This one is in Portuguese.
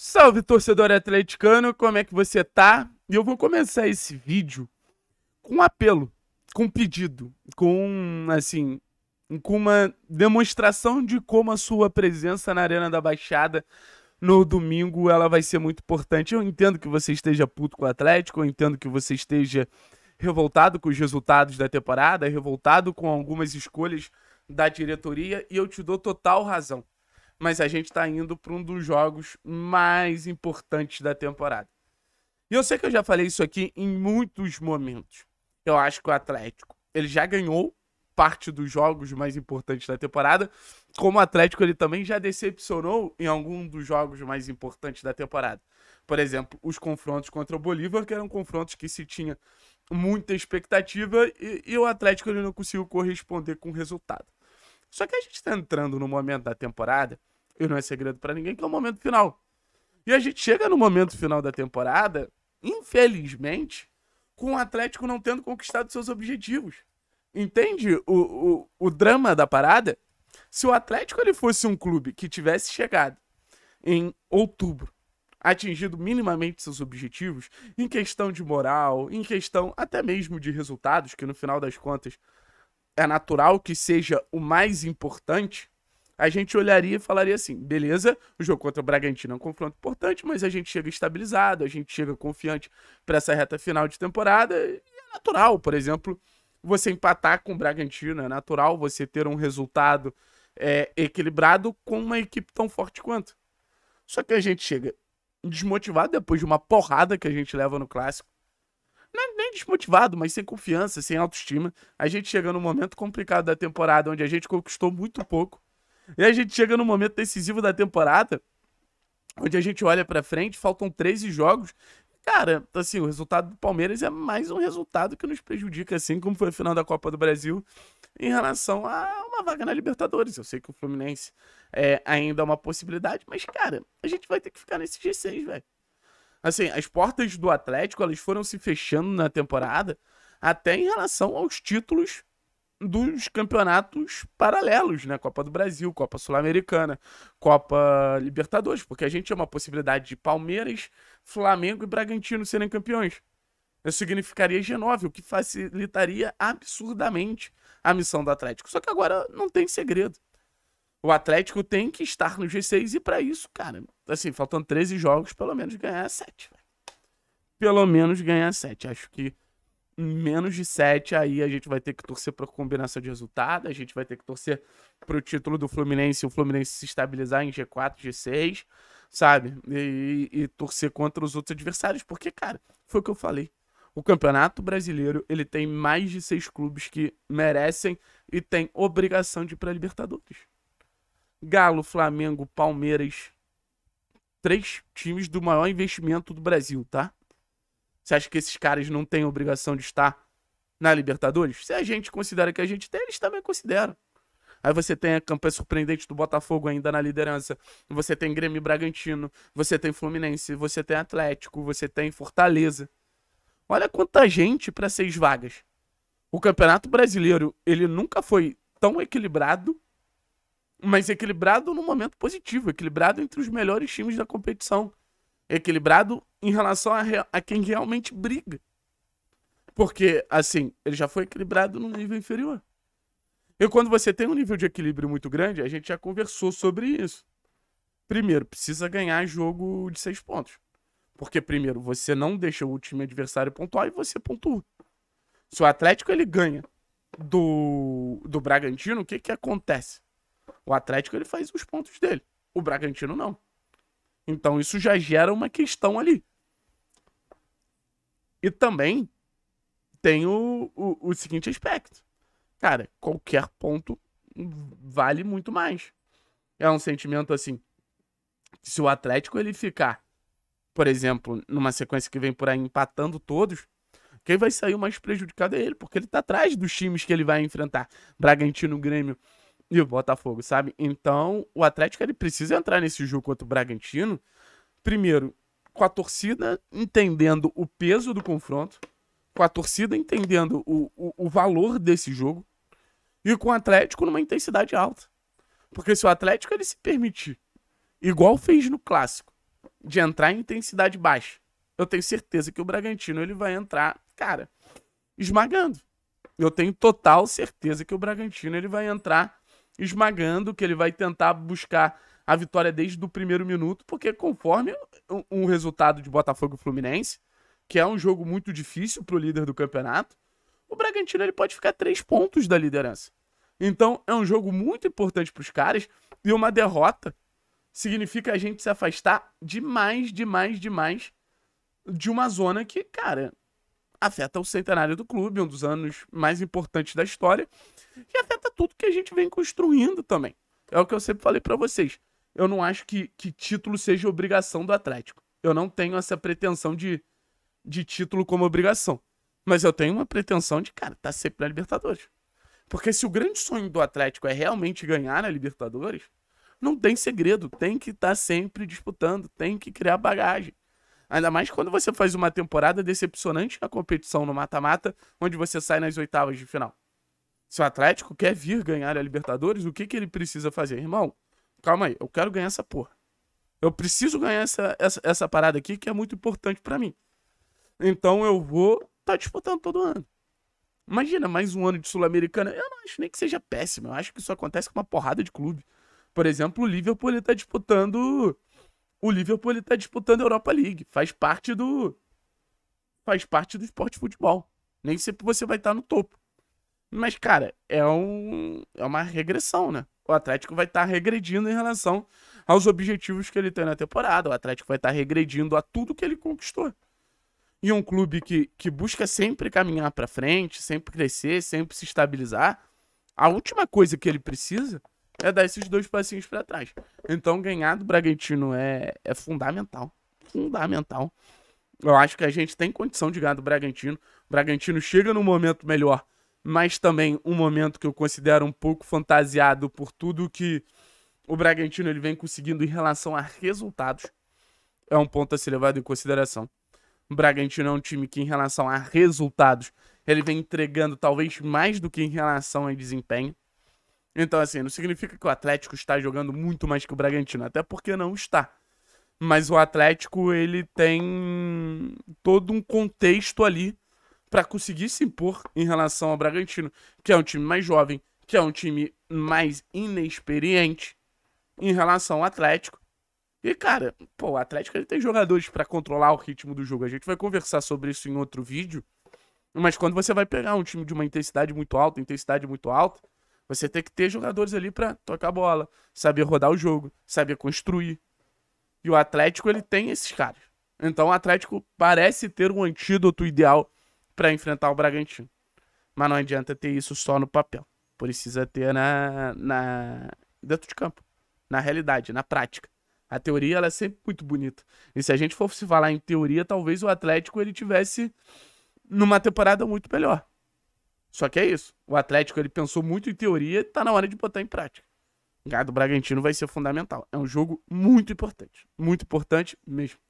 Salve torcedor atleticano, como é que você tá? E eu vou começar esse vídeo com um apelo, com um pedido, com assim, com uma demonstração de como a sua presença na Arena da Baixada no domingo ela vai ser muito importante. Eu entendo que você esteja puto com o Atlético, eu entendo que você esteja revoltado com os resultados da temporada, revoltado com algumas escolhas da diretoria e eu te dou total razão mas a gente está indo para um dos jogos mais importantes da temporada. E eu sei que eu já falei isso aqui em muitos momentos. Eu acho que o Atlético, ele já ganhou parte dos jogos mais importantes da temporada, como o Atlético ele também já decepcionou em algum dos jogos mais importantes da temporada. Por exemplo, os confrontos contra o Bolívar, que eram confrontos que se tinha muita expectativa e, e o Atlético ele não conseguiu corresponder com o resultado. Só que a gente está entrando no momento da temporada e não é segredo para ninguém, que é o momento final. E a gente chega no momento final da temporada, infelizmente, com o Atlético não tendo conquistado seus objetivos. Entende o, o, o drama da parada? Se o Atlético ele fosse um clube que tivesse chegado em outubro, atingido minimamente seus objetivos, em questão de moral, em questão até mesmo de resultados, que no final das contas é natural que seja o mais importante, a gente olharia e falaria assim: beleza, o jogo contra o Bragantino é um confronto importante, mas a gente chega estabilizado, a gente chega confiante para essa reta final de temporada. é natural, por exemplo, você empatar com o Bragantino, é natural você ter um resultado é, equilibrado com uma equipe tão forte quanto. Só que a gente chega desmotivado depois de uma porrada que a gente leva no clássico é nem desmotivado, mas sem confiança, sem autoestima. A gente chega num momento complicado da temporada, onde a gente conquistou muito pouco. E a gente chega no momento decisivo da temporada, onde a gente olha para frente, faltam 13 jogos. Cara, assim, o resultado do Palmeiras é mais um resultado que nos prejudica, assim como foi a final da Copa do Brasil, em relação a uma vaga na Libertadores. Eu sei que o Fluminense é ainda é uma possibilidade, mas, cara, a gente vai ter que ficar nesse G6, velho. Assim, as portas do Atlético, elas foram se fechando na temporada, até em relação aos títulos dos campeonatos paralelos, né? Copa do Brasil, Copa Sul-Americana, Copa Libertadores, porque a gente tinha uma possibilidade de Palmeiras, Flamengo e Bragantino serem campeões. Isso significaria G9, o que facilitaria absurdamente a missão do Atlético. Só que agora não tem segredo. O Atlético tem que estar no G6 e para isso, cara, assim, faltando 13 jogos, pelo menos ganhar 7. Pelo menos ganhar 7. Acho que menos de 7, aí a gente vai ter que torcer para combinação de resultado, a gente vai ter que torcer para o título do Fluminense, o Fluminense se estabilizar em G4, G6, sabe? E, e, torcer contra os outros adversários, porque, cara, foi o que eu falei. O Campeonato Brasileiro, ele tem mais de seis clubes que merecem e tem obrigação de ir para Libertadores. Galo, Flamengo, Palmeiras, três times do maior investimento do Brasil, tá? Você acha que esses caras não têm obrigação de estar na Libertadores? Se a gente considera que a gente tem, eles também consideram. Aí você tem a campanha surpreendente do Botafogo ainda na liderança. Você tem Grêmio Bragantino. Você tem Fluminense. Você tem Atlético. Você tem Fortaleza. Olha quanta gente para seis vagas. O Campeonato Brasileiro, ele nunca foi tão equilibrado, mas equilibrado no momento positivo, equilibrado entre os melhores times da competição, equilibrado em relação a, a quem realmente briga. Porque, assim, ele já foi equilibrado no nível inferior. E quando você tem um nível de equilíbrio muito grande, a gente já conversou sobre isso. Primeiro, precisa ganhar jogo de seis pontos. Porque, primeiro, você não deixa o time adversário pontuar e você pontua. Se o Atlético ele ganha do, do Bragantino, o que, que acontece? O Atlético ele faz os pontos dele. O Bragantino não. Então isso já gera uma questão ali. E também tem o, o, o seguinte aspecto. Cara, qualquer ponto vale muito mais. É um sentimento assim. Se o Atlético ele ficar, por exemplo, numa sequência que vem por aí empatando todos, quem vai sair mais prejudicado é ele, porque ele tá atrás dos times que ele vai enfrentar. Bragantino, Grêmio e o Botafogo, sabe? Então, o Atlético ele precisa entrar nesse jogo contra o Bragantino, primeiro, com a torcida entendendo o peso do confronto, com a torcida entendendo o, o, o valor desse jogo, e com o Atlético numa intensidade alta. Porque se o Atlético ele se permitir, igual fez no clássico, de entrar em intensidade baixa, eu tenho certeza que o Bragantino ele vai entrar, cara, esmagando. Eu tenho total certeza que o Bragantino ele vai entrar esmagando, que ele vai tentar buscar a vitória desde o primeiro minuto, porque conforme o, o resultado de Botafogo e Fluminense, que é um jogo muito difícil para o líder do campeonato, o Bragantino ele pode ficar três pontos da liderança. Então é um jogo muito importante para os caras e uma derrota significa a gente se afastar demais, demais, demais de uma zona que, cara, afeta o centenário do clube, um dos anos mais importantes da história, e afeta tudo que a gente vem construindo também. É o que eu sempre falei para vocês. Eu não acho que, que título seja obrigação do Atlético. Eu não tenho essa pretensão de, de título como obrigação. Mas eu tenho uma pretensão de, cara, tá sempre na Libertadores. Porque se o grande sonho do Atlético é realmente ganhar na Libertadores, não tem segredo. Tem que estar tá sempre disputando, tem que criar bagagem. Ainda mais quando você faz uma temporada decepcionante na competição no mata-mata, onde você sai nas oitavas de final. Se o Atlético quer vir ganhar a Libertadores, o que, que ele precisa fazer? Irmão, calma aí, eu quero ganhar essa porra. Eu preciso ganhar essa, essa, essa parada aqui que é muito importante para mim. Então eu vou estar tá disputando todo ano. Imagina mais um ano de Sul-Americana. Eu não acho nem que seja péssimo. Eu acho que isso acontece com uma porrada de clube. Por exemplo, o Liverpool ele tá disputando o Liverpool ele tá disputando a Europa League. Faz parte do. Faz parte do esporte futebol. Nem sempre você vai estar tá no topo. Mas, cara, é, um, é uma regressão, né? O Atlético vai estar tá regredindo em relação aos objetivos que ele tem na temporada. O Atlético vai estar tá regredindo a tudo que ele conquistou. E um clube que, que busca sempre caminhar para frente, sempre crescer, sempre se estabilizar. A última coisa que ele precisa é dar esses dois passinhos para trás. Então, ganhar do Bragantino é, é fundamental. Fundamental. Eu acho que a gente tem condição de ganhar do Bragantino. O Bragantino chega num momento melhor, mas também um momento que eu considero um pouco fantasiado por tudo que o Bragantino ele vem conseguindo em relação a resultados. É um ponto a ser levado em consideração. O Bragantino é um time que, em relação a resultados, ele vem entregando talvez mais do que em relação a desempenho. Então, assim, não significa que o Atlético está jogando muito mais que o Bragantino, até porque não está. Mas o Atlético, ele tem todo um contexto ali para conseguir se impor em relação ao Bragantino, que é um time mais jovem, que é um time mais inexperiente em relação ao Atlético. E, cara, pô, o Atlético ele tem jogadores para controlar o ritmo do jogo. A gente vai conversar sobre isso em outro vídeo. Mas quando você vai pegar um time de uma intensidade muito alta, intensidade muito alta, você tem que ter jogadores ali para tocar a bola, saber rodar o jogo, saber construir. E o Atlético, ele tem esses caras. Então o Atlético parece ter um antídoto ideal para enfrentar o Bragantino. Mas não adianta ter isso só no papel. Precisa ter na, na dentro de campo, na realidade, na prática. A teoria ela é sempre muito bonita. E se a gente fosse falar em teoria, talvez o Atlético ele tivesse numa temporada muito melhor. Só que é isso. O Atlético ele pensou muito em teoria, tá na hora de botar em prática. O do Bragantino vai ser fundamental. É um jogo muito importante. Muito importante mesmo.